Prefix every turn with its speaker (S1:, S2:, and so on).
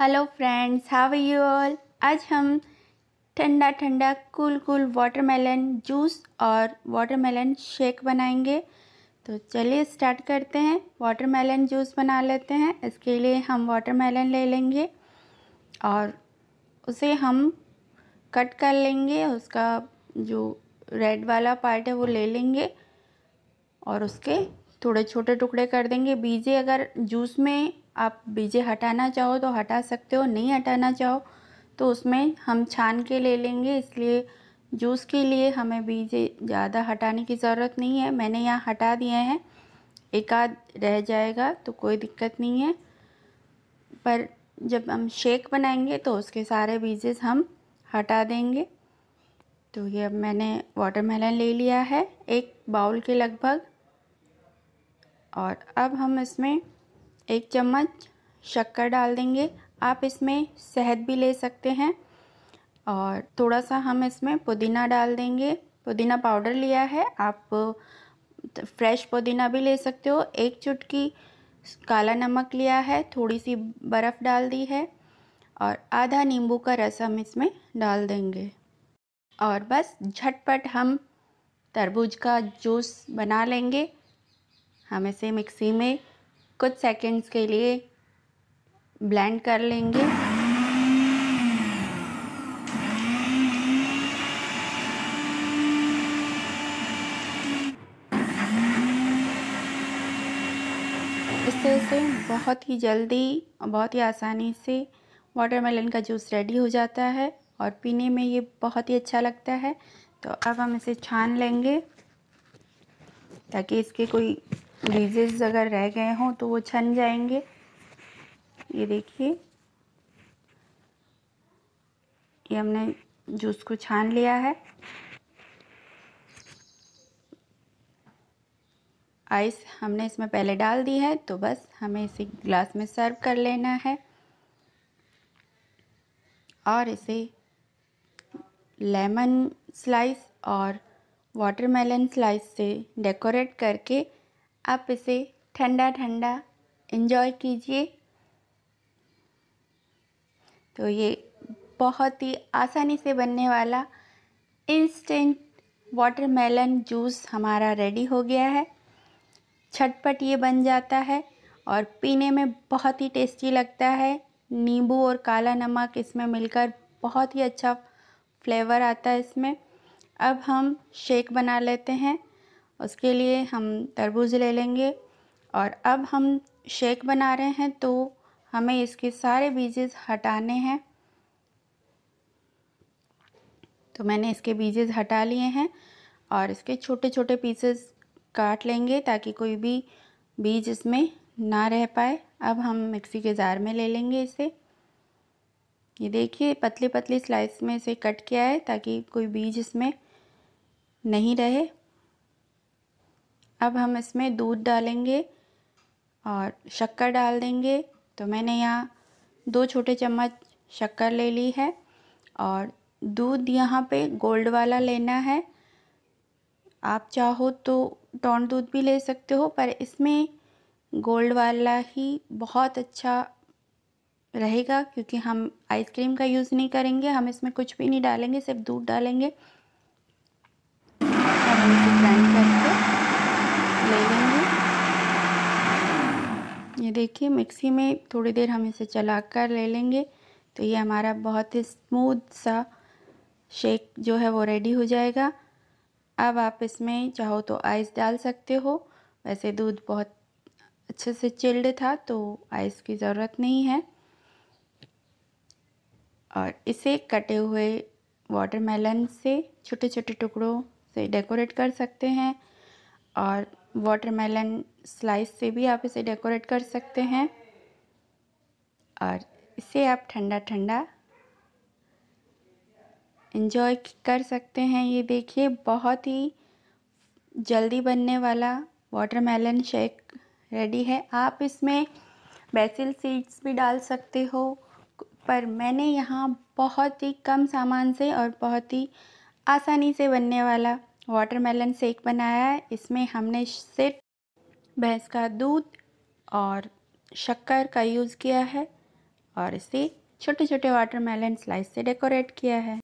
S1: hello friends how you all आज हम ठंडा ठंडा कूल कूल वाटरमेलन जूस और वाटरमेलन शेक बनाएंगे तो चलिए स्टार्ट करते हैं वाटरमेलन जूस बना लेते हैं इसके लिए हम वाटरमेलन ले लेंगे और उसे हम कट कर लेंगे उसका जो रेड वाला पार्ट है वो ले लेंगे और उसके थोड़े छोटे टुकड़े कर देंगे बीजे अगर जूस में आप बीजे हटाना चाहो तो हटा सकते हो नहीं हटाना चाहो तो उसमें हम छान के ले लेंगे इसलिए जूस के लिए हमें बीजे ज़्यादा हटाने की ज़रूरत नहीं है मैंने यहाँ हटा दिए हैं एक आध रह जाएगा तो कोई दिक्कत नहीं है पर जब हम शेक बनाएंगे तो उसके सारे बीजेस हम हटा देंगे तो ये अब मैंने वाटरमेलन ले लिया है एक बाउल के लगभग और अब हम इसमें एक चम्मच शक्कर डाल देंगे आप इसमें शहद भी ले सकते हैं और थोड़ा सा हम इसमें पुदीना डाल देंगे पुदीना पाउडर लिया है आप फ्रेश पुदीना भी ले सकते हो एक चुटकी काला नमक लिया है थोड़ी सी बर्फ़ डाल दी है और आधा नींबू का रस हम इसमें डाल देंगे और बस झटपट हम तरबूज का जूस बना लेंगे हम इसे मिक्सी में कुछ सेकंड्स के लिए ब्लेंड कर लेंगे इस तरह से बहुत ही जल्दी और बहुत ही आसानी से वाटरमेलन का जूस रेडी हो जाता है और पीने में ये बहुत ही अच्छा लगता है तो अब हम इसे छान लेंगे ताकि इसके कोई लेजेस अगर रह गए हों तो वो छन जाएंगे ये देखिए ये हमने जूस को छान लिया है आइस हमने इसमें पहले डाल दी है तो बस हमें इसे ग्लास में सर्व कर लेना है और इसे लेमन स्लाइस और वाटरमेलन स्लाइस से डेकोरेट करके आप इसे ठंडा ठंडा इन्जॉय कीजिए तो ये बहुत ही आसानी से बनने वाला इंस्टेंट वाटरमेलन जूस हमारा रेडी हो गया है छटपट ये बन जाता है और पीने में बहुत ही टेस्टी लगता है नींबू और काला नमक इसमें मिलकर बहुत ही अच्छा फ्लेवर आता है इसमें अब हम शेक बना लेते हैं उसके लिए हम तरबूज ले लेंगे और अब हम शेक बना रहे हैं तो हमें इसके सारे बीजेस हटाने हैं तो मैंने इसके बीजेस हटा लिए हैं और इसके छोटे छोटे पीसेस काट लेंगे ताकि कोई भी बीज इसमें ना रह पाए अब हम मिक्सी के जार में ले लेंगे इसे ये देखिए पतली पतली स्लाइस में इसे कट किया है ताकि कोई बीज इसमें नहीं रहे अब हम इसमें दूध डालेंगे और शक्कर डाल देंगे तो मैंने यहाँ दो छोटे चम्मच शक्कर ले ली है और दूध यहाँ पे गोल्ड वाला लेना है आप चाहो तो टॉन दूध भी ले सकते हो पर इसमें गोल्ड वाला ही बहुत अच्छा रहेगा क्योंकि हम आइसक्रीम का यूज़ नहीं करेंगे हम इसमें कुछ भी नहीं डालेंगे सिर्फ दूध डालेंगे और हम इसे ग्राइंड करना ले लेंगे ये देखिए मिक्सी में थोड़ी देर हम इसे चला कर ले लेंगे तो ये हमारा बहुत ही स्मूथ सा शेक जो है वो रेडी हो जाएगा अब आप इसमें चाहो तो आइस डाल सकते हो वैसे दूध बहुत अच्छे से चिल्ड था तो आइस की ज़रूरत नहीं है और इसे कटे हुए वाटरमेलन से छोटे छोटे टुकड़ों से डेकोरेट कर सकते हैं और वाटरमेलन स्लाइस से भी आप इसे डेकोरेट कर सकते हैं और इसे आप ठंडा ठंडा इन्जॉय कर सकते हैं ये देखिए बहुत ही जल्दी बनने वाला वाटरमेलन शेक रेडी है आप इसमें बेसिल सीड्स भी डाल सकते हो पर मैंने यहाँ बहुत ही कम सामान से और बहुत ही आसानी से बनने वाला वाटरमेलन सेक बनाया है इसमें हमने सिर्फ भैंस का दूध और शक्कर का यूज़ किया है और इसे छोटे छोटे वाटरमेलन स्लाइस से डेकोरेट किया है